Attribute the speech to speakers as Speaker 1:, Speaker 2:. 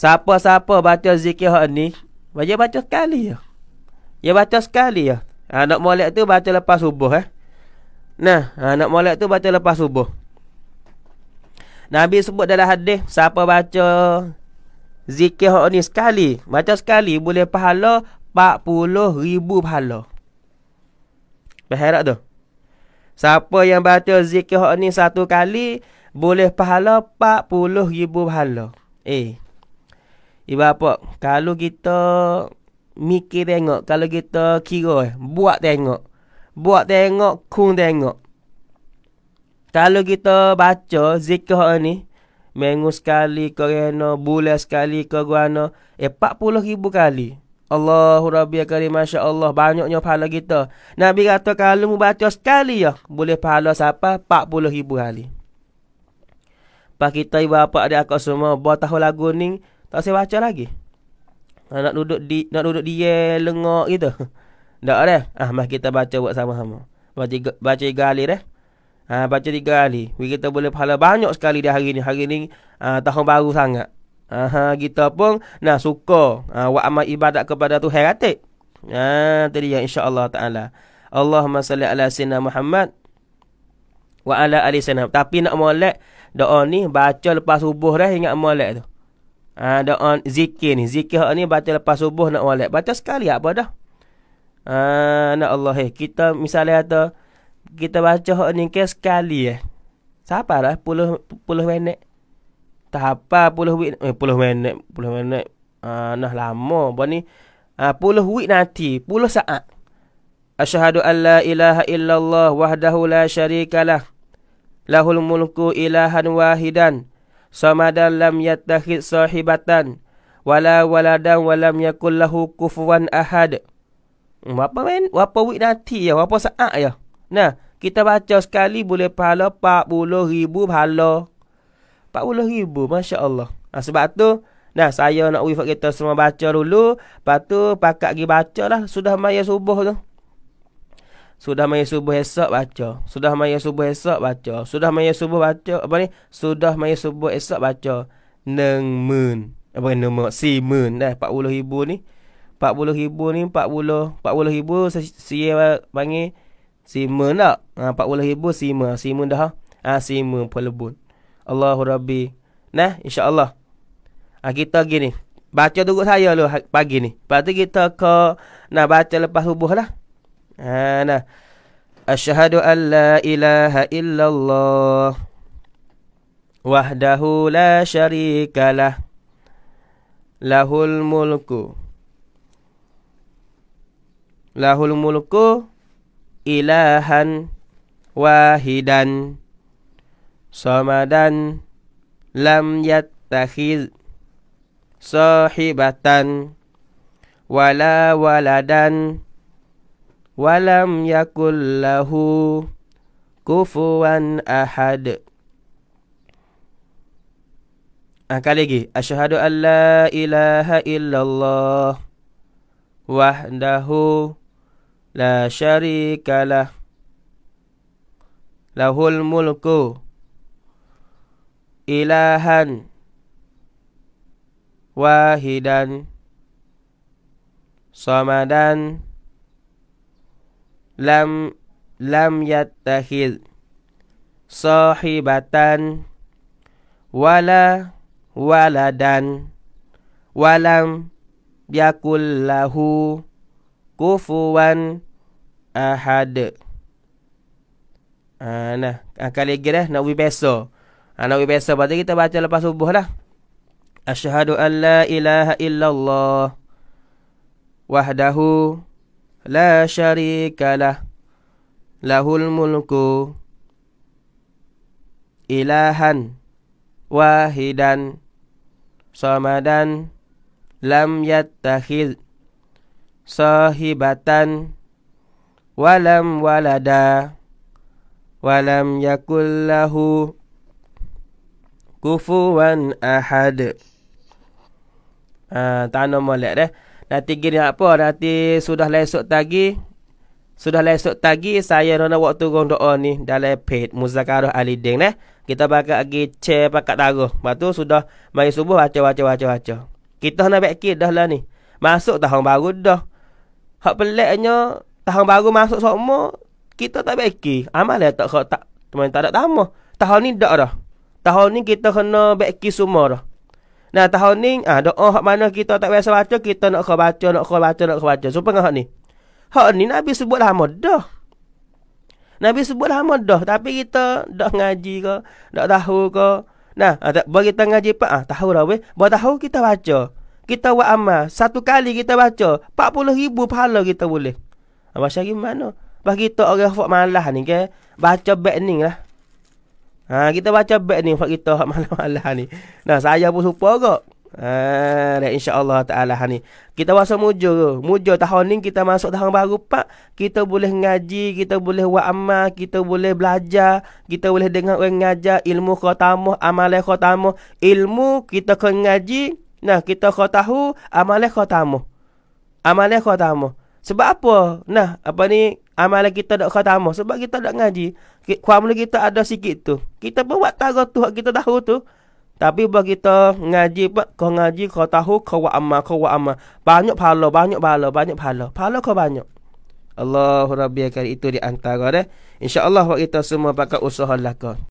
Speaker 1: Siapa-siapa baca zikir hak ni, dia baca sekali je. Dia baca sekali ya. Anak molek tu baca lepas subuh eh. Nah, ah, anak molek tu baca lepas subuh. Nabi sebut dalam hadis, siapa baca zikir hak ni sekali, baca sekali boleh pahala 40 ribu pahala. Berharap tu. Siapa yang baca zikir hak ni satu kali, boleh pahala 40 ribu pahala. Eh, sebab apa? Kalau kita mikir tengok, kalau kita kira, eh, buat tengok. Buat tengok, kun tengok. Kalau kita baca zikah ni, minggu sekali ke rena, bulan sekali ke guana, eh 40 ribu kali. Allahu Rabbi Akari Masya Allah Banyaknya pahala kita Nabi kata kalau mu baca sekali ya Boleh pahala siapa 40 ribu kali Pak kita ibu bapa ada aku semua Buat tahu lagu ni tak saya baca lagi. Ah, nak duduk di nak duduk dia lengok gitu. Tak ada. Ah mari kita baca buat sama-sama. Baca baca tiga kali Ah baca tiga kali. kita boleh pahala banyak sekali di hari ini Hari ini ah, tahun baru sangat. Ah kita pun nak suka ah, buat amal ibadat kepada Tuhan Ratik. Ah tadi ya insya-Allah taala. Allahumma salli ala sayyidina Muhammad wa ala ali sayyidina. Tapi nak molek doa ni baca lepas subuh dah ingat molek tu. Ha, ah, on zikir ni. Zikir ni batal lepas subuh nak walet. Batal sekali apa dah. Ha, nak Allah. Eh. Kita misalnya kata. Kita baca hak ni ke sekali eh. Siapa lah? Puluh, puluh minit. Tak apa puluh week. Eh, puluh minit. Puluh minit. Ha, nah lama. Apa ni? Ha, puluh week nanti. Puluh saat. Asyhadu alla ilaha illallah wahdahu la syarikalah. Lahul mulku ilahan wahidan samadan lam yattakhid sahibatan wala waladan wa lam yakul lahu kufuwan ahad hmm, apa men apa wit nanti ya apa saat ya nah kita baca sekali boleh pahala 40000 pahala 40000 masya-Allah nah, sebab tu nah saya nak wifat kita semua baca dulu lepas tu pakak pergi lah. sudah maya subuh tu sudah maya subuh esok baca. Sudah maya subuh esok baca. Sudah maya subuh baca. Apa ni? Sudah maya subuh esok baca. Neng mun. Apa ni? Nama? Si mun. Dah. Pak puluh ribu ni. Pak puluh ribu ni. Pak puluh. Pak puluh ribu. Si panggil. Si mun tak? Ha, Pak puluh ribu. Si mun. Si mun dah. Ha? ha si mun. Pelebun. Allahu Rabbi. Nah. InsyaAllah. Ha, kita gini. Baca dulu saya dulu pagi ni. Lepas kita ke. nak baca lepas subuh lah. سبحانه أشهد أن لا إله إلا الله وحده لا شريك له له الملك له الملك إلها واحدا صمدا لم يتخذ صاحبة ولا ولدا walam yakul lahu kufuwan ahad. Angkat ah, lagi. Ashhadu an la ilaha illallah wahdahu la syarika lah. Lahul mulku ilahan wahidan samadan lam lam yattakhid sahibatan wala waladan walam yakul lahu kufuwan ahad ah nah ha, kali lagi dah nak biasa ha, ah nak biasa berarti kita baca lepas subuh lah asyhadu an la ilaha illallah wahdahu لا شريك له له الملك إلها واحدا صمدا لم يتخذ صاحبة ولم ولدا ولم يكن له كفوا أحد Uh, tak nak molek deh. Nanti gini apa Nanti sudah lesok tagi Sudah lesok tagi Saya rana waktu gong doa ni Dalam pet Muzakarah alideng Deng eh. Kita pakai lagi Cek pakat taruh Lepas tu sudah Mari subuh Baca baca baca baca Kita nak back kit dah lah ni Masuk tahun baru dah Hak peliknya Tahun baru masuk semua Kita tak back kit Amal tak Tak Tak ada tamah Tahun ni dah dah Tahun ni kita kena back kit semua dah Nah tahun ni ah ha, doa oh, hak mana kita tak biasa baca kita nak kau baca nak kau baca nak kau baca. Supaya so, hak ni. Hak ni Nabi sebut lama dah. Nabi sebut lama dah tapi kita dah ngaji ke, dah tahu ke. Nah, ada ah, bagi kita ngaji pak ah tahu dah weh. Buat tahu kita baca. Kita buat amal. Satu kali kita baca 40,000 pahala kita boleh. Ha, ah, macam gimana? Bagi kita orang fok malas ni ke, baca back ni lah. Ha, kita baca bet ni buat kita hak malam-malam ni. Nah, saya pun serupa kok. Ha, insya-Allah taala ni. Kita masuk mujur. Mujur tahun ni kita masuk tahun baru pak. Kita boleh ngaji, kita boleh buat amal, kita boleh belajar, kita boleh dengar orang ngajar ilmu khatamah, amal khatamah. Ilmu kita kena ngaji, nah kita kau tahu amal khatamah. Amal khatamah. Sebab apa? Nah, apa ni Amalan kita dak khatama sebab kita dak ngaji. Kuamna kita ada sikit tu. Kita buat tahu tu kita tahu tu. Tapi buat kita ngaji buat kau ngaji kau tahu kau buat amal kau buat amal. Banyak pahala, banyak pahala, banyak pahala. Pahala kau banyak. Allahu Rabbi itu di antara deh. InsyaAllah buat kita semua pakai usaha lah kau.